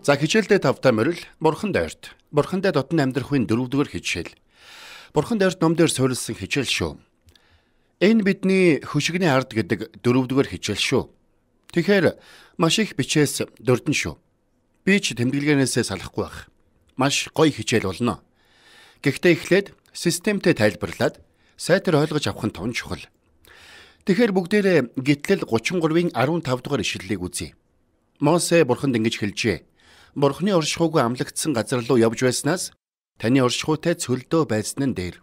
За хичээлдээ тавтай морил бурхан дайрт. Бурхан дайд дотн амьдрахын дөрөвдүгээр хичээл. Бурхан дайрт номдэр суурилсан хичээл шүү. Энэ бидний хөшигний ард гэдэг дөрөвдүгээр хичээл шүү. Тэгэхээр маш их бичээс дөрдөн шүү. Би ч тэмдэглэгээсээ салахгүй байх. Маш гоё хичээл болно. Гэхдээ эхлээд системтэй тайлбарлаад сайтар ойлгож авах нь тун чухал. Тэгэхээр бүгдээрээ гитлэл 33-ийн 15 дугаар ишлэлийг үзье. Мосе бурханд ингэж хэлжээ бурхны оршихуйг амлагдсан газар руу явж байснаас таны оршихуйтай цөлдөө байсан нь дээр.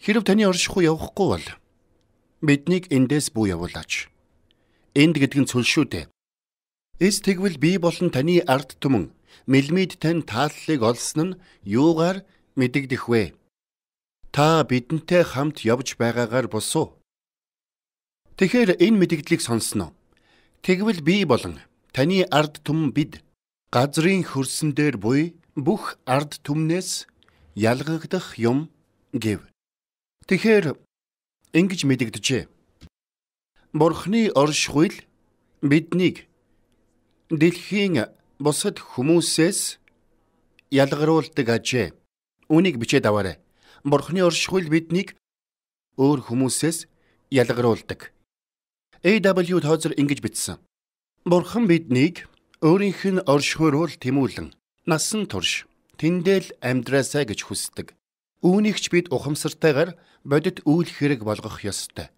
Хэрв таны оршихуй явахгүй бол биднийг эндээс бүү явуулаач. Энд гэдэг нь цөл шүү дээ. Эс тэгвэл би болон таны ард түмэн мэлмид тань тааллыг олсон нь юугаар мэдэгдэх вэ? Та бидэнтэй хамт явж байгаагаар босуу. Тэгэхээр энэ мэдэгдлийг сонсноо. Тэгвэл би болон таны ард түмэн бид Газрын хөрсөн дээр буй бүх ард түмнээс ялгагдах юм гэв. Тэгэхэр ингэж мэдэгдэжээ. Бурхны оршихуйл биднийг дэлхийн бусад хүмүүсээс ялгаруулдаг ажээ. Үнийг бичээд аваарай. Бурхны оршихуйл биднийг өөр хүмүүсээс ялгаруулдаг. AW Tozer ингэж бичсэн. Бурхан биднийг Өөрийнх нь оршихуурвал тэмүүлэн насан турш тэндэл амьдраасаа гэж хүсдэг. Үүнийгч бид ухамсартайгаар бодит үйл хэрэг болгох ёстой.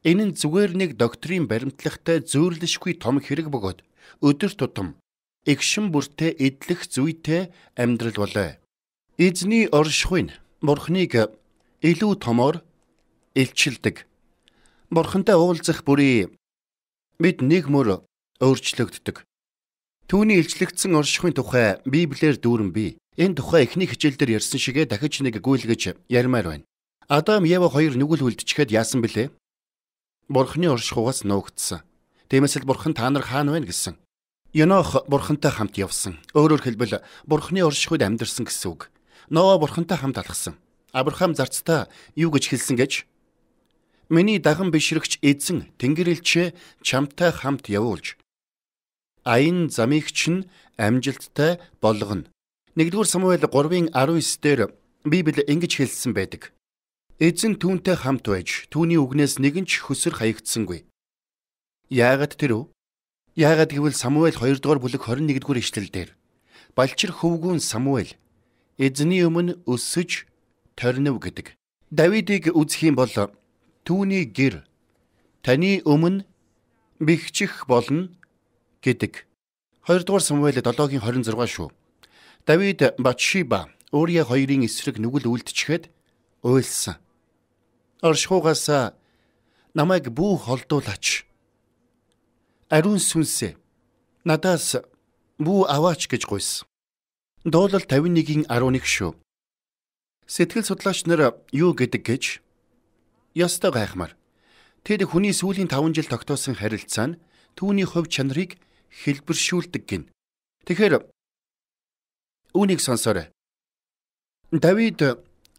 Энэ нь зүгээр нэг доктрин баримтлахтай зөөрлөшгүй том хэрэг бөгөөд өдөр тутам эгшин бүртээ эдлэх зүйтэй амьдрал болоо. Эзний оршихуйн бурхныг илүү томоор илчилдэг. Бурхантай уулзах бүрий бид нэг мөр өөрчлөгддөг. Түүний илчлэгдсэн оршихуйн тухай Библиэр дүүрэн бий. Энэ тухай эхний хичээл дээр ярьсан шигэ дахиж нэг гүйлгэж ярмаар байна. Адам Ева хоёр нүгэл үлдчихэд яасан бэлээ? Бурхны оршихугаас нуугдсан. Тиймээс л бурхан та нар хаана байна гэсэн. Енох бурхантай хамт явсан. Өөрөөр хэлбэл бурхны оршихуйд амьдэрсэн гэсэн үг. Ноо бурхантай хамт алхсан. Авраам зарцтай юу гэж хэлсэн гэж? Миний даган бишрэгч эзэн Тэнгэр элчээ чамтай хамт явуулж аян замигч нь амжилттай болгоно. 1-р Самуэль 3-ын 19 дээр Библи ингэж хэлсэн байдаг. Эзэн түүнтэй хамт байж түүний үгнээс нэгэн ч хөсөр хаягдсангүй. Яагаад тэр үү? Яагаад гэвэл Самуэль 2-р бүлэг 21-р ишлэлдэр Балчир хөвгүүн Самуэль эзний өмнө өсөж торнив гэдэг. Давидыг үзэх юм бол түүний гэр таны өмнө бэхжих болно гэдэг. 2 дугаар Самуэль 7-гийн 26 шүү. Давид Батшиба өөрийн хоёрын эсрэг нүгэл үлдчихэд уйлсан. Оршихуугаас намайг бүх холдуулаач. Ариун сүнсээ надаас бүү аваач гэж гуйсан. Дуулал 51-ийн 11 шүү. Сэтгэл судлаач нар юу гэдэг гэж ёстой гайхмаар. Тэр хүний сүүлийн 5 жил тогтоосон харилцаа нь түүний хувь чанарыг хэлбэршүүлдэг гин. Тэгэхээр үүнийг сонсоорой. Давид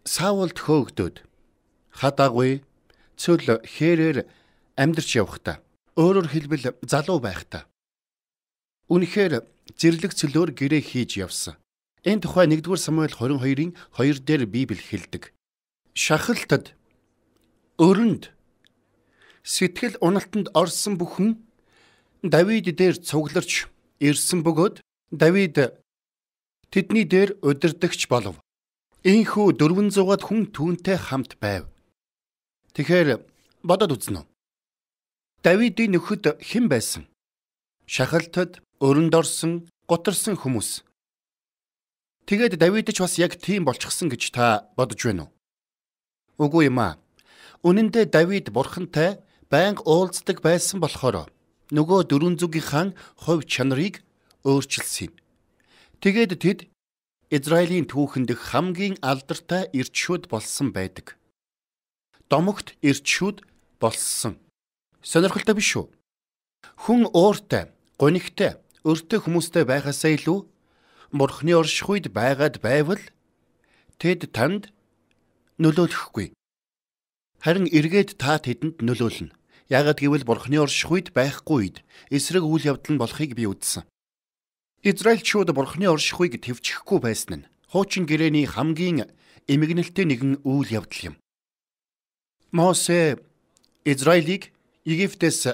Саулд хөөгдөд хадаггүй цөл хээрээр амьдарч явхдаа өөрөөр хэлбэл залуу байхдаа Үнэхээр зэрлэг цөлөөр гэрээ хийж явсан. Энэ тухай 1-р Самуэль 22-ын 2 дээр Библи хэлдэг. Шахалтад өрөнд сэтгэл уналтанд орсон бүхэн Давид дээр цугларч ирсэн бөгөөд Давид тэдний дээр удирдахч болов. Ийхүү 400-аад хүн түүнтэй хамт байв. Тэгэхээр бодоод үзнэ үү? Давидын нөхөд хэн байсан? Шахалтад өрөнд орсон, гутарсан хүмүүс. Тэгээд Давид ч бас яг тийм болчихсон гэж та бодож байна уу? Үгүй юм аа. Үнэн дээр Давид бурхантай байнга уулздаг байсан болохоор нөгөө дөрвөн зүгийн хаан хувь чанарыг өөрчилсөн юм. Тэгээд тэд Израилийн түүхэнд хамгийн алдартай эрдшүүд болсон байдаг. Домогт эрдшүүд болсон. Сонирхолтой биш үү? Хүн өөртөө, гонигтой, өртөө хүмүүстэй байхасаа илүү бурхны орших үед байгаад байвал тэд танд нөлөөлөхгүй. Харин эргээд та тэдэнд нөлөөлнө. Яагад гэвэл бурхны орших үед байхгүй үед эсрэг үйл явдал нь болохыг би үзсэн. Израильчууд бурхны оршихыг төвчөхгүй байсан нь хуучин гэрээний хамгийн эмгэнэлтэй нэгэн үйл явдал юм. Мосе Израилийг Египтээс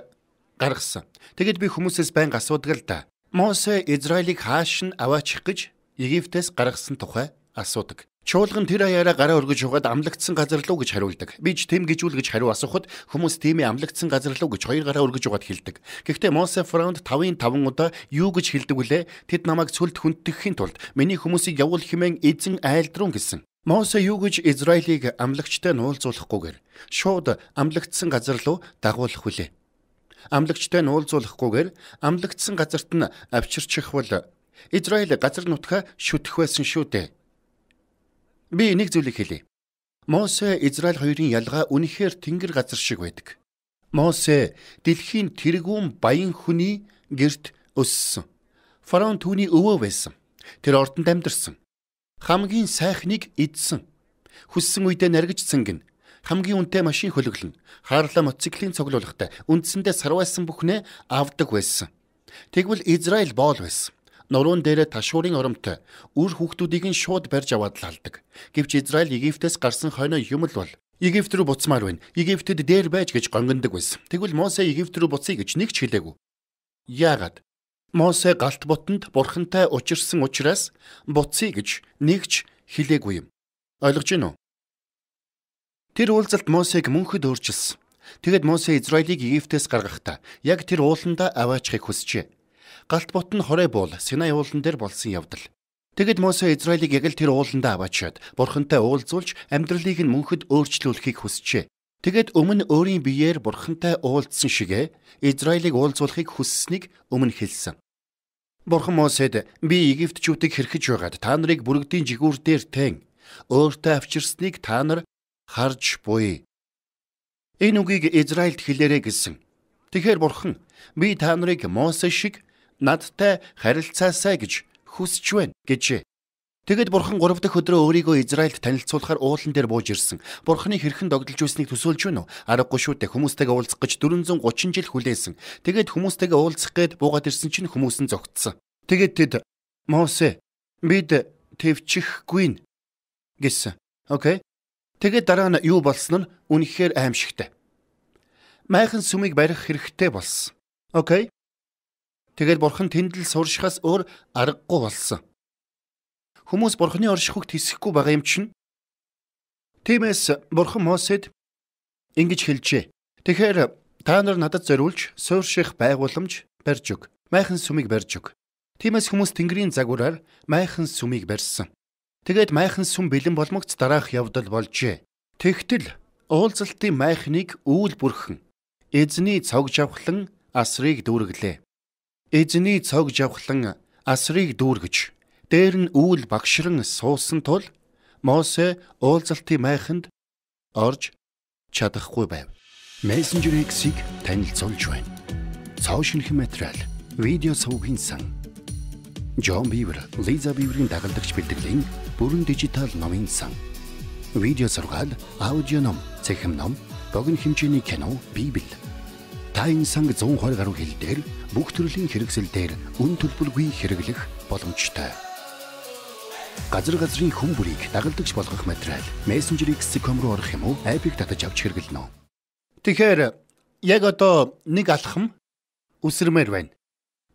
гаргасан. Тэгэд би хүмүүсээс байнга асуудаг л да. Мосе Израилийг хааш нь аваачих гэж Египтээс гаргасан тухай асуудаг. Чуулган тэр аяараа гараа өргөж хугаад амлагдсан газар луу гэж хариулдаг. Би ч тэм гэжүүл гэж хариу асуухад хүмүүс тийм ээ амлагдсан газар луу гэж хоёр гараа өргөж хугаад хэлдэг. Гэхдээ Мосе Фраунд 5-ын 5 удаа юу гэж хэлдэг вүлээ? Тэд намайг цөлд хүндэтгэхийн тулд миний хүмүүсийг явуул хэмээн эзэн айлдруу гэсэн. Мосе юу гэж Израилийг амлагчтай нуулзуулахгүйгээр шууд амлагдсан газар луу дагуулх вүлээ. Амлагчтай нуулзуулахгүйгээр амлагдсан газарт нь авчирчихвал Израиль газар нутгаа шүтэх байсан шүү дээ Би нэг зүйлийг хэле. Мосе Израиль хоёрын ялгаа үнэхээр тэнгэр газар шиг байдаг. Мосе дэлхийн тэргүүн баян хүний герт өссөн. Фараон түүний өвөө байсан. Тэр ордонд амьдарсан. Хамгийн сайхныг идсэн. Хүссэн үедээ наргиж цэнгэн. Хамгийн үнэтэй машин хөлөглөн. Хаарлаа мотоциклийн цоглуулгатай. Үндсэндээ сарвайсан бүхнээ авдаг байсан. Тэгвэл Израиль боол байсан. Нуруунд дээрээ ташуурын оромтой үр хүүхдүүдийг нь шууд барьж аваад л алдаг. Гэвч Израиль Египтээс гарсан хойноо юм л бол Египт рүү буцмаар байна. Египтэд дээр байж гэж гонгиндаг байсан. Тэгвэл Мосе Египт рүү буцъя гэж нэг ч хэлээгүй. Яагаад? Мосе галт ботонд бурхантай учирсан учраас буцъя гэж нэгч хэлээгүй юм. Ойлгож гинүү? Тэр уулзалт Мосег мөнхөд өөрчилсөн. Тэгэд Мосе Израилийг Египтээс гаргахдаа яг тэр ууландаа аваачихыг хүсжээ галт бот нь хорой буул Синай уулан дээр болсон явдал. Тэгэд Мосе Израилийг яг л тэр ууландаа аваачаад бурхантай уулзуулж амьдралыг нь мөнхөд өөрчлүүлэхийг хүсжээ. Тэгэд өмнө өөрийн биеэр бурхантай уулзсан шигэ Израилийг уулзуулахыг хүссэнийг өмнө хэлсэн. Бурхан Мосед би Египтчүүдийг хэрхэж байгаад та нарыг бүрэгдийн жигүүр дээр тэн өөртөө авчирсныг та нар харж буй. Энэ үгийг Израильд хэлээрэй гэсэн. Тэгэхэр бурхан би та нарыг Мосе шиг надтай харилцаасай гэж хүсэж байна гэжээ. Тэгэд бурхан 3 дахь өдрөө өөрийгөө Израильд танилцуулахаар уулан дээр бууж ирсэн. Бурханы хэрхэн догдолж үснийг төсөөлж байна уу? Аргагүй шүү дээ. Хүмүүстэйгээ уулзах гэж 430 жил хүлээсэн. Тэгэд хүмүүстэйгээ уулзах гээд буугаад ирсэн чинь хүмүүс нь зогтсон. Тэгэд тэд Мосе бид твчихгүй нэ гэсэн. Окей. Тэгээд дараа нь юу болсон нь үнэхээр аимшигтай. Майхан сүмийг барих хэрэгтэй болсон. Окей. Тэгэл бурхан тэнд л сууршихаас өөр аргагүй болсон. Хүмүүс бурханы оршихыг тэсэхгүй байгаа юм чинь. Тиймээс бурхан Мосед ингэж хэлжээ. Тэгэхээр та нар надад зориулж суурших байгууламж барьж өг. Майхан сүмийг барьж өг. Тиймээс хүмүүс тэнгэрийн загвараар майхан сүмийг барьсан. Тэгээд майхан сүм бэлэн болмогц дараах явдал болжээ. Тэгтэл уулзалтын майхныг үүл бүрхэн эзний цог жавхлан асрыг дүүргэлээ. Эзний цог жавхлан асрыг дүүргэж дээр нь үүл багшран суусан тул Мосе уулзалтын майханд орж чадахгүй байв. Messenger X-ийг танилцуулж байна. Цоо шинхэн материал, видео сувгийн сан. Джон Бивер, Лиза Биверийн дагалдагч бэлтгэлийн бүрэн дижитал номын сан. Видео сургаал, аудио ном, цэхэм ном, богино хэмжээний кино, библи Тайн санг 120 гаруй хил дээр бүх төрлийн хэрэгсэл дээр үн төлбөргүй хэрэглэх боломжтой. Газар газрын хүн бүрийг дагалдагч болгох материал мессенжерийг Secom руу орох юм уу? App-ыг татаж авч хэрэглэнэ үү? Тэгэхээр яг одоо нэг алхам үсэрмээр байна.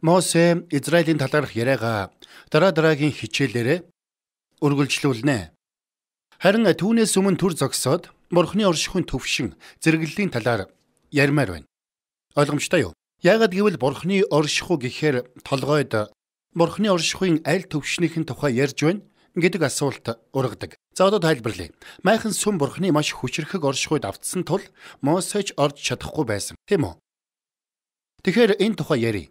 Мосе Израилийн талаарх яриагаа дараа дараагийн хичээлээрээ үргэлжлүүлнэ. Харин түүнээс өмнө төр зогсоод Бурхны оршихуйн төвшин зэрэглэлийн талаар ярмаар байна. Ойлгомжтой юу? Яагаад гэвэл бурхны оршихуй гэхээр толгойд бурхны оршихуйн аль төвшнийхэн тухай ярьж байна гэдэг асуулт ургадаг. За одоо тайлбарлая. Майхан сүм бурхны маш хүчрэхэг оршихуйд автсан тул Мосеч орж чадахгүй байсан. Тийм үү? Тэгэхээр энэ тухай ярий.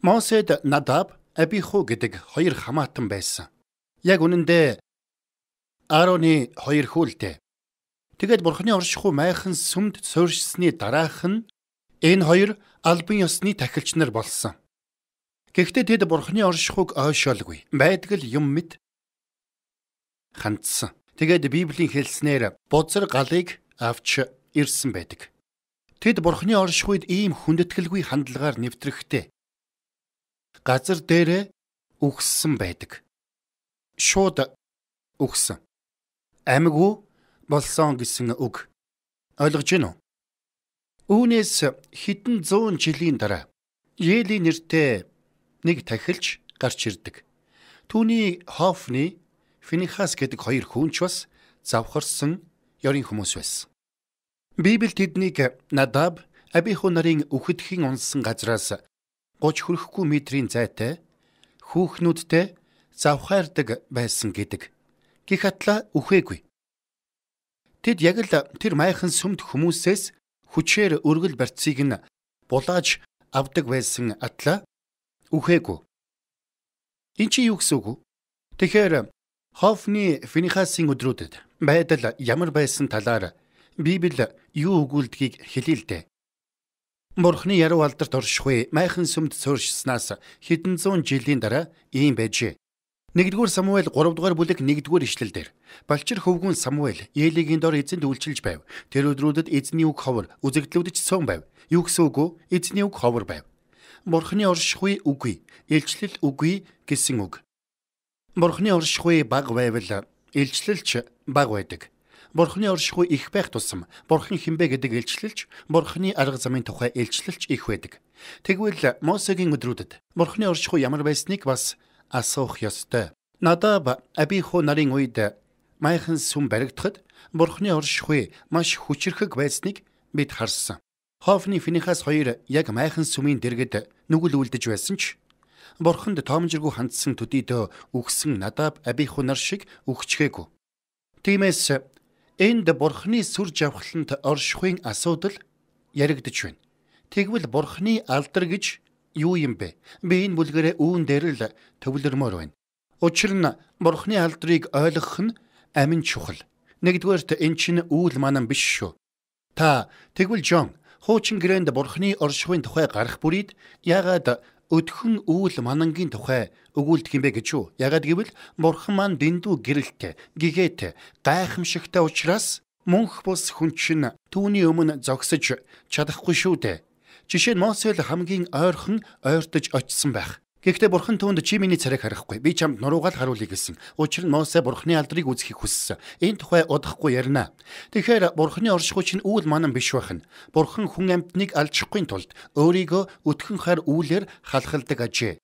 Мосед Надаб, Абиху гэдэг хоёр хамаатан байсан. Яг үнэндээ Аароны хоёр хүүлтэй. Тэгэд бурхны оршихуй майхан сүмд суурьшсны дараах нь Энэ хоёр албан ёсны тахилч нар болсон. Гэхдээ тэд бурхны оршихуйг ойшоолгүй. Байдг л юм мэд хандсан. Тэгээд Библийн хэлснээр бузар галыг авч ирсэн байдаг. Тэд бурхны оршихуйд ийм хүндэтгэлгүй хандлагаар нэвтрэхдээ газар дээрээ үхсэн байдаг. Шууд үхсэн. Амгүй болсон гэсэн үг. Ойлгож гинөө? Үүнээс хэдэн зуун жилийн дараа Ели нэртэй нэг тахилч гарч ирдэг. Түүний Хофны Финихас гэдэг хоёр хүнч бас завхарсан ёрийн хүмүүс байсан. Библи тэднийг Надаб Абиху нарын үхэдхийн унсан газраас 30 хүрэхгүй метрийн зайтай хүүхнүүдтэй завхаардаг байсан гэдэг. Гэх атла үхээгүй. Тэд яг л тэр майхан сүмд хүмүүсээс хүчээр өргөл барьцыг нь булааж авдаг байсан атла үхээгүй. Энд чи юу гэсэн үг вэ? Тэгэхээр Хофны Финихасийн өдрүүдэд байдал ямар байсан талаар Библи юу өгүүлдгийг хэлээ л дээ. Бурхны яруу алдарт оршихгүй майхан сүмд суурьшснаас хэдэн зуун жилийн дараа ийм байжээ. 1-р Самуэль 3-р бүлэг 1-р ишлэл дээр Балчир хөвгүн Самуэль Ээлигийн дор эзэнд үйлчилж байв. Тэр өдрүүдэд эзний үг ховор, үзэгдлүүд ч цөөн байв. Юу гэсэн үг вэ? Эзний үг ховор байв. Бурхны оршихуй үгүй, илчлэл үгүй гэсэн үг. Бурхны оршихуй баг байвал илчлэлч баг байдаг. Бурхны оршихуй их байх тусам бурхан хинбэ гэдэг илчлэлч бурхны арга замын тухай илчлэлч их байдаг. Тэгвэл Мосегийн өдрүүдэд бурхны оршихуй ямар байсныг бас асуух ёстой. Надаб Абиху нарын үед майхан сүм баригдахад бурхны оршихуй маш хүчрэхэг байсныг бид харсан. Хофны Финихас хоёр яг майхан сүмийн дэргэд нүгэл үлдэж байсан ч бурханд тоомжиргүй хандсан төдийдөө үгсэн Надаб Абиху нар шиг үхчихээгүй. Тиймээс энд бурхны сүр жавхланд оршихуйн асуудал яригдж байна. Тэгвэл бурхны алдар гэж юу юм бэ? Би энэ бүлгэрээ үүн дээр л төвлөрмөр байна. Учир нь бурхны алдрыг ойлгох нь амин чухал. Нэгдүгээрт эн чинь үүл манан биш шүү. Та тэгвэл Жон хуучин грэнд бурхны оршихуйн тухай гарах бүрийд ягаад өдхөн үүл манангийн тухай өгүүлдэг юм бэ гэж юу? Ягаад гэвэл бурхан маань дэндүү гэрэлтэй, гэгээтэй, гайхамшигтай учраас мөнх бус хүн чинь түүний өмнө зогсож чадахгүй шүү дээ Жишээ нь Мосе л хамгийн ойрхон ойртож очсон байх. Гэхдээ бурхан түүнд чи миний царайг харахгүй. Би чамд нуруугаал харуулъя гэсэн. Учир нь Мосе бурханы алдрыг үзхийг хүссэн. Энэ тухай удахгүй ярина. Тэгэхээр бурханы оршихуйч нь үүл манан биш байх нь. Бурхан хүн амьтныг алдчихгүй тулд өөрийгөө өтгөн хар үүлээр халахалдаг ажээ.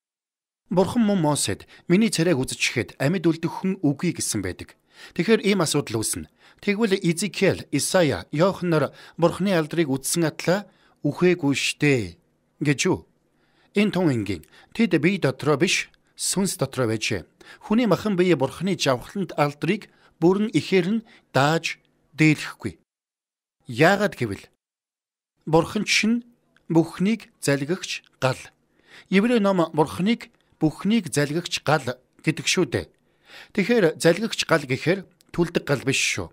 Бурхан мөн Мосед миний царайг үзчихэд амьд үлдэх хүн үгүй гэсэн байдаг. Тэгэхээр ийм асуудал үүснэ. Тэгвэл Изекиэл, Исая, Йохан нар бурханы алдрыг үзсэн атлаа үхээгүй штэ гэж юу? Энэ тун ингийн тэд бие дотроо биш сүнс дотроо байж хүний махан бие бурхны жавхланд алдрыг бүрэн ихээр нь дааж дээлэхгүй. Яагад гэвэл бурхан чинь бүхнийг залгигч гал. Еврей ном бурхныг бүхнийг залгигч гал гэдэг шүү дээ. Тэгэхээр залгигч гал гэхээр түлдэг гал биш шүү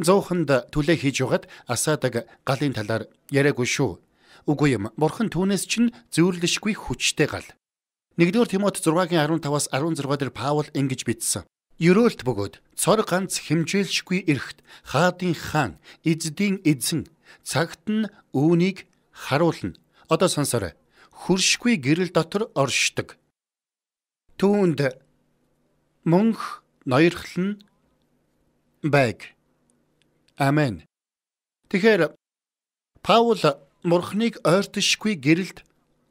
зоохонд түлээ хийж угаад Асадаг галын талаар яриаггүй шүү. Үгүй юм. Бурхан түүнээс чинь зөөрлөшгүй хүчтэй гал. 1-р Тимот 6:15-аас 16 дээр Паул ингэж бичсэн. Ерөөлт бөгөөд цор ганц хэмжээлшгүй эрхт хаадын хаан, эзэдийн эзэн цагт нь үүнийг харуулна. Одоо сонсоорой. Хөршгүй гэрэл дотор оршдог. Түүнд мөнх ноёрхлон байг. Амен. Тэгэхээр Паул мурхныг ойртошгүй гэрэлд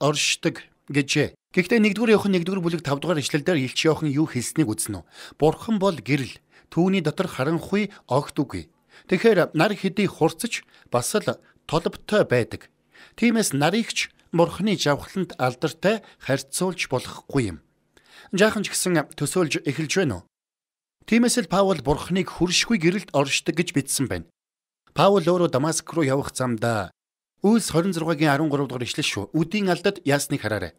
оршдог гэжээ. Гэхдээ 1-р Иохан 1-р бүлэг 5-р ишлэлээр Илч Иохан юу хэлснийг үзнэ үү? Бурхан бол гэрэл, түүний дотор харанхуй огт үгүй. Тэгэхээр нар хэдий хурцж бас л толбтой байдаг. Тиймээс нарыгч мурхны жавхланд алдартай харьцуулж болохгүй юм. Жаахан ч гэсэн төсөөлж эхэлж байна уу? Тиймээс л Паул бурхныг хөршгүй гэрэлт оршдог гэж бичсэн байна. Паул өөрөө Дамаск руу явах замдаа Үлс 26-гийн 13 дугаар ишлэл шүү. Үдийн алдад яасныг хараарай.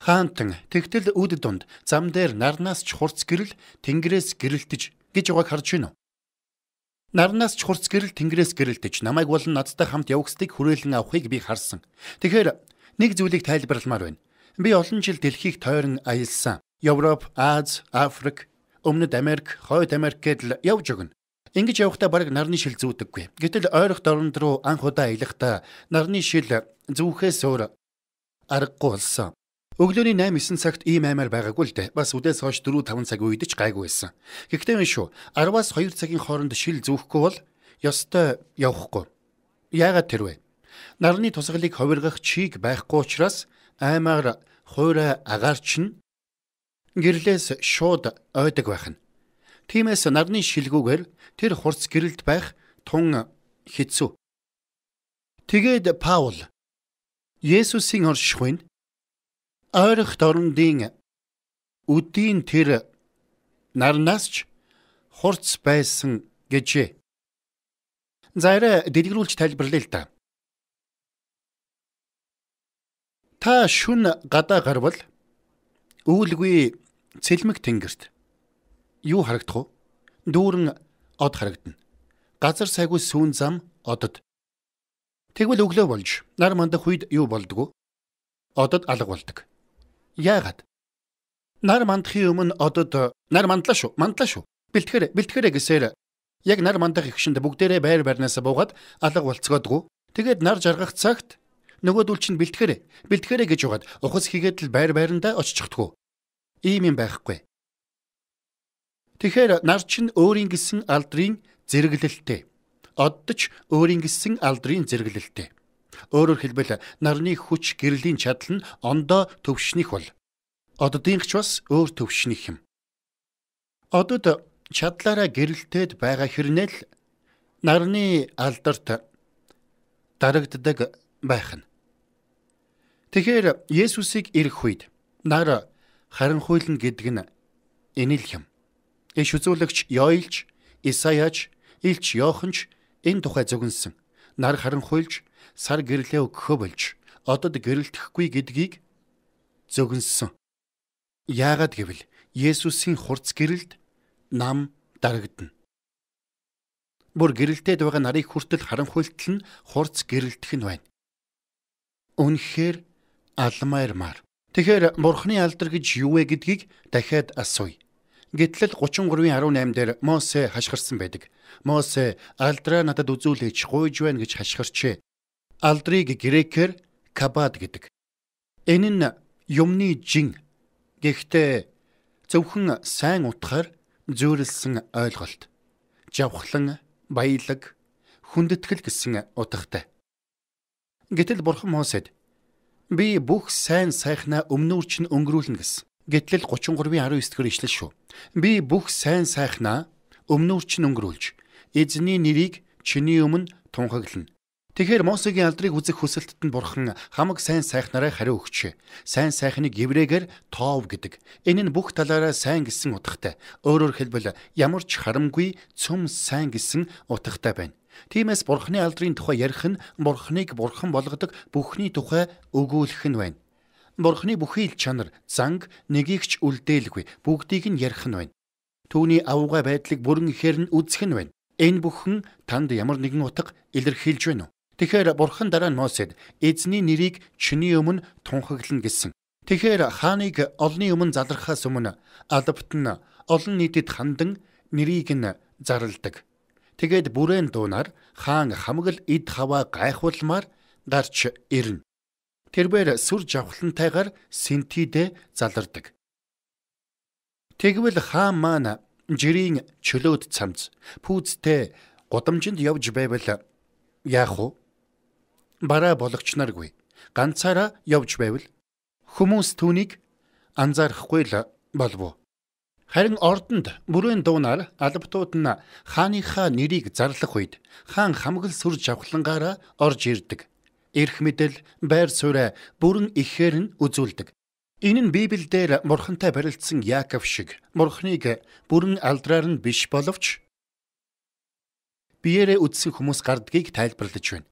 Хаантан тэгтэл үд дунд зам дээр нарнаас ч хурц гэрэл тэнгэрээс гэрэлтэж гэж байгааг харж байна уу? Нарнаас ч хурц гэрэл тэнгэрээс гэрэлтэж намайг болон надтай хамт явгсдыг хүрээлэн авахыг би харсан. Тэгэхээр нэг зүйлийг тайлбарламаар байна. Би олон жил дэлхийг тойрон аялсан. Европ, Аз, Африк, өмнөд Америк, Хойд Америк гэдэл явж өгнө. Ингэж явхдаа баг нарны шил зүүдэггүй. Гэтэл ойрох дорнд руу анх удаа иляхдаа нарны шил зүүхээс өөр аргагүй болсон. Өглөөний 8-9 цагт ийм аймаар байгаагүй л дээ. Бас үдээс хойш 4-5 цаг үед ч гайгүй байсан. Гэхдээ энэ шүү 10-аас 2 цагийн хооронд шил зүүхгүй бол ёстой явахгүй. Яагаад тэрвэ? Нарны тусгалыг ховиргах чийг байхгүй учраас аймаар хуурай агаарч нь гэрлээс шууд ойдог байх нь. Тиймээс нарны шилгүүгээр тэр хурц гэрэлд байх тун хэцүү. Тэгээд Паул Есүсийн оршихуйн ойрох дорндын үдийн тэр нарнасч хурц байсан гэжээ. Заара дэлгэрүүлж тайлбарлая л да. Та шүн гадаа гарвал үүлгүй цэлмэг тэнгэрт юу харагдах вэ? Дүүрэн од харагдана. Газар сайгүй сүүн зам одод. Тэгвэл өглөө болж нар мандах үед юу болдгоо? Одод алга болдог. Яагаад? Нар мандахын өмнө одод нар мандлаа шүү, мандлаа шүү. Бэлтгэрэ, бэлтгэрэ гэсээр яг нар мандах ихшинд бүгдээрээ байр барнаасаа буугаад алга болцгоодгүй. Тэгээд нар жаргах цагт нөгөөдүүл чинь бэлтгэрэ, бэлтгэрэ гэж угаад ухас хийгээд л байр байрандаа оччихдгүү ийм юм байхгүй. Тэгэхээр нар чинь өөрийн гисэн алдрын зэрэглэлтэй. Оддож өөрийн гисэн алдрын зэрэглэлтэй. Өөрөөр хэлбэл нарны хүч гэрлийн чадал нь ондоо төвшнөх бол оддынхч бас өөр төвшнөх юм. Одод чадлаараа гэрэлтээд байгаа хэрнээл нарны алдарт дарагддаг байх нь. Тэгэхээр Есүсийг ирэх үед нар харанхуйлна гэдэг нь энэ л юм. Иш үзүүлэгч Йоилч, Исаяч, Илч Йоханч энэ тухай зөгнсөн. Нар харанхуйлж сар гэрлээ өгөхө болж одод гэрэлтэхгүй гэдгийг зөгнсөн. Яагад гэвэл Есүсийн хурц гэрэлд нам дарагдана. Бүр гэрэлтэд байгаа нарыг хүртэл харанхуйлтал нь хурц гэрэлтэх нь байна. Үнэхээр алмаармар Тэгэхээр бурхны алдар гэж юу вэ гэдгийг дахиад асууя. Гэтэл 33:18 дээр Мосе хашгирсан байдаг. Мосе алдраа надад үзүүлээч гуйж байна гэж хашгирчээ. Алдрыг грекээр кабад гэдэг. Энэ нь юмны жин гэхдээ зөвхөн сайн утгаар зөөрлсөн ойлголт. Жавхлан, баялаг, хүндэтгэл гэсэн утгатай. Гэтэл бурхан Мосед Би бүх сайн сайхнаа өмнөөрч нь өнгөрүүлнэ гэсэн. Гэтэл 33:19 дэх ишлэл шүү. Би бүх сайн сайхнаа өмнөөрч нь өнгөрүүлж эзний нэрийг чиний өмнө тунхаглана. Тэгэхэр Мосегийн алдрыг үзэх хүсэлтд нь бурхан хамаг сайн сайхнараа хариу өгчээ. Сайн сайхныг еврейгээр тоов гэдэг. Энэ нь бүх талаараа сайн гэсэн утгатай. Өөрөөр хэлбэл ямар ч харамгүй цөм сайн гэсэн утгатай байна. Тиймээс бурхны алдрын тухай ярих нь бурхныг бурхан болгодог бүхний тухай өгүүлэх нь байна. Бурхны бүхий л чанар, занг нёгийгч үлдээлгүй бүгдийг нь ярих нь байна. Түүний авгаа байдлыг бүрэн ихээр нь үзэх нь байна. Энэ бүхэн танд ямар нэгэн утга илэрхийлж байна уу? Тэгэхээр бурхан дараа нь Мосед эзний нэрийг чиний өмнө тунхаглана гэсэн. Тэгэхээр хааныг олны өмнө залрахаас өмнө албат нь олон нийтэд хандан нэрийг нь зарладаг. Тэгээд бүрээн дуунаар хаан хамаг л эд хаваа гайхуулмаар гарч ирнэ. Тэрээр сүр жавхлантайгаар синтидэ залардаг. Тэгвэл хаан маань жирийн чөлөөд цамц пүүзтэй гудамжинд явж байвал яах вэ? Бараа болгочнаргүй. Ганцаараа явж байвал хүмүүс түүнийг анзаарахгүй л болов уу? Харин ордонд мөрөөний дуунаар албатууд нь хааныхаа нэрийг зарлах үед хаан хамгал сүр жавхлангаараа орж ирдэг. Ирх мэдэл, байр суурь бүрэн ихээр нь үзүүлдэг. Энэ нь Библиэлд мурхантай барилдсан Яаков шиг мурхныг бүрэн алдраар нь биш боловч биеэрээ үдсэн хүмүүс гардгийг тайлбарлаж байна.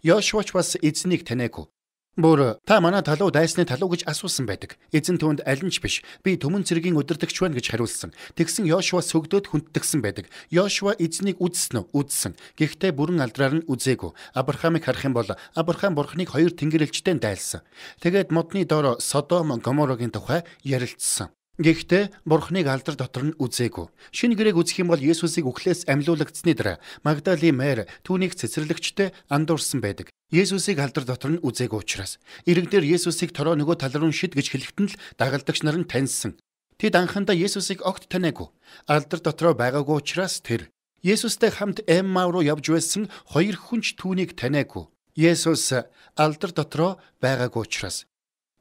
Йошуач бас эзнийг таниагүй Бүр та манай талуу дайсны талуу гэж асуусан байдаг. Эзэн түүнд аль нь ч биш. Би төмөн цэргийн удирдагч байна гэж хариулсан. Тэгсэн Йошуа сөгдөөд хүндтгсэн байдаг. Йошуа эзнийг үзсэн үү? Үзсэн. Гэхдээ бүрэн алдраар нь үзээгүй. Авраамыг харах юм бол Авраам бурхныг хоёр тэнгэрлэгчтэй дайлсан. Тэгээд модны доор Содом Гоморогийн тухай ярилцсан. Гэхдээ Бурхныг алдар дотор нь үзээгүй. Шинэ гэрээг үзэх юм бол Есүсийг үхлээс амьлуулагдсны дараа Магдали Мэр түүнийг цэцэрлэгчтэй андуурсан байдаг. Есүсийг алдар дотор нь үзээгүй учраас иргдээр Есүсийг тороо нөгөө тал руу шид гэж хэлэхэд нь л дагалдагч нар нь таньсан. Тэд анхандаа Есүсийг огт таниагүй. Алдар дотроо байгаагүй учраас тэр Есүстэй хамт Эмма руу явж байсан хоёр хүнч түүнийг таниагүй. Есүс алдар дотроо байгаагүй учраас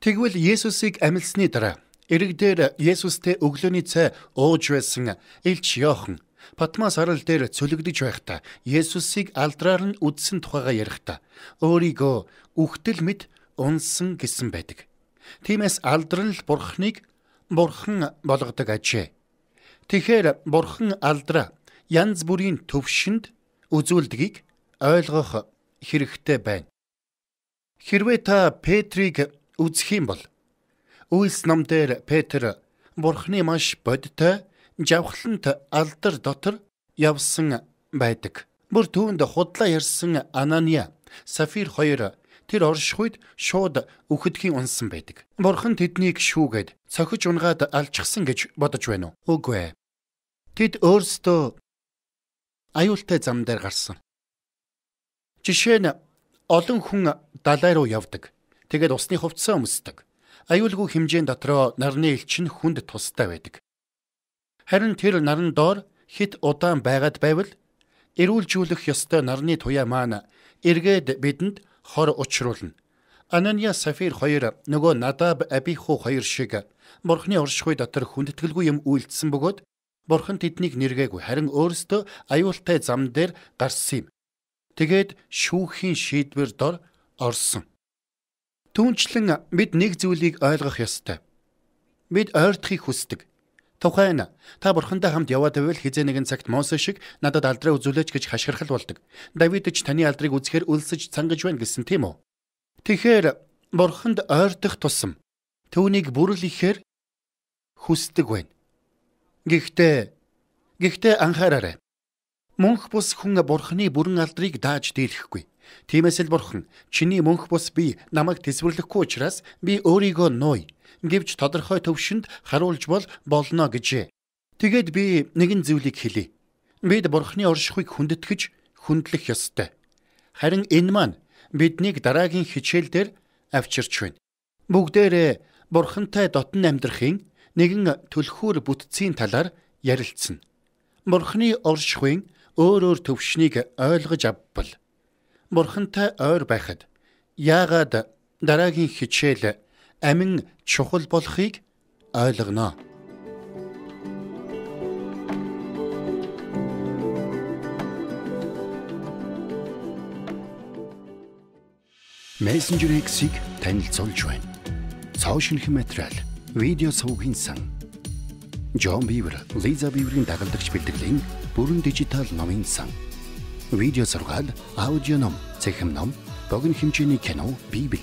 тэгвэл Есүсийг амилсны дараа Ирэг дээр Есүстэй өглөөний цай ууж байсан Илч Йохан Патмас арал дээр цөлөгдөж байхдаа Есүсийг алдраар нь үдсэн тухайга ярихдаа өөрийгөө үхтэл мэд унсан гэсэн байдаг. Тиймээс алдрал бурхныг бурхан болгодог ажээ. Тэгэхээр бурхан алдраа янз бүрийн төвшөнд үзүүлдгийг ойлгох хэрэгтэй байна. Хэрвээ та Петрийг үзэх юм бол Үйс нам дээр Петр бурхны маш бодтой жавхлант алдар дотор явсан байдаг. Бүр түүнд худлаа ярьсан Анания, Сафир хоёр тэр оршихуйд шууд үхэдхийн унсан байдаг. Бурхан тэднийг шүүгээд цохиж унгаад алчсан гэж бодож байна уу? Үгүй ээ. Тэд өөрсдөө аюултай зам дээр гарсан. Жишээ нь олон хүн далай руу явдаг. Тэгээд усны хувцас өмсдөг аюулгүй хэмжээнд дотроо нарны элчин хүнд тустай байдаг. Харин тэр наран доор хит удаан байгаад байвал эрүүлжүүлэх ёстой нарны туяа маань эргээд бидэнд хор учруулна. Анания Сафир хоёр нөгөө Надаб Абиху хоёр шиг бурхны оршихуй дотор хүндэтгэлгүй юм үйлдсэн бөгөөд бурхан тэднийг нэргээгүй харин өөрсдөө аюултай зам дээр гарсан юм. Тэгээд шүүхийн шийдвэр дор орсон. Түүнчлэн бид нэг зүйлийг ойлгох ёстой. Бид ойртохыг хүсдэг. Тухайн та бурхантай хамт яваад байвал хизээ нэгэн цагт Мосе шиг надад алдраа үзүүлээч гэж хашгирхал болдог. Давид ч таны алдрыг үзэхээр өлсөж цангаж байна гэсэн тийм үү? Тэгэхээр бурханд ойртох тусам түүнийг бүрэл ихээр хүсдэг байна. Гэхдээ гэхдээ анхаараарай. Мөнх бус хүн бурханы бүрэн алдрыг дааж дийлэхгүй. Тиймээс л бурхан чиний мөнх бус би намайг тэсвэрлэхгүй учраас би өөрийгөө нууй гэвч тодорхой төвшөнд харуулж бол болно гэжээ. Тэгэд би нэгэн зүйлийг хэлье. Бид бурханы оршихуйг хүндэтгэж хүндлэх ёстой. Харин энэ маань биднийг дараагийн хичээл дээр авчирч байна. Бүгдээрээ бурхантай дотн амьдрахын нэгэн төлхүүр бүтцийн талаар ярилцсан. Бурханы оршихуйн өөр өөр төвшнийг ойлгож авбал бурхантай ойр байхад яагаад дараагийн хичээл амин чухал болохыг ойлгоно. Messenger X-ийг танилцуулж байна. Цаг шинхэн материал, видео сувгийн сан. John Beaver, Lisa Beaver-ийн дагалдагч бэлтгэлийн бүрэн дижитал номын сан видео сургаал, аудио ном, цахим ном, богино хэмжээний кино, библ.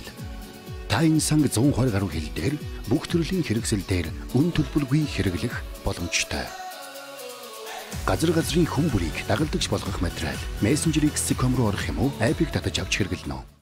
Тайн санг 120 гаруй хэл дээр бүх төрлийн хэрэгсэл дээр үн төлбөргүй хэрэглэх боломжтой. Газар газрын хүн бүрийг дагалдагч болгох материал мессенжерийг Secom руу орох юм уу? Апп-ыг татаж авч хэрэглэнэ үү?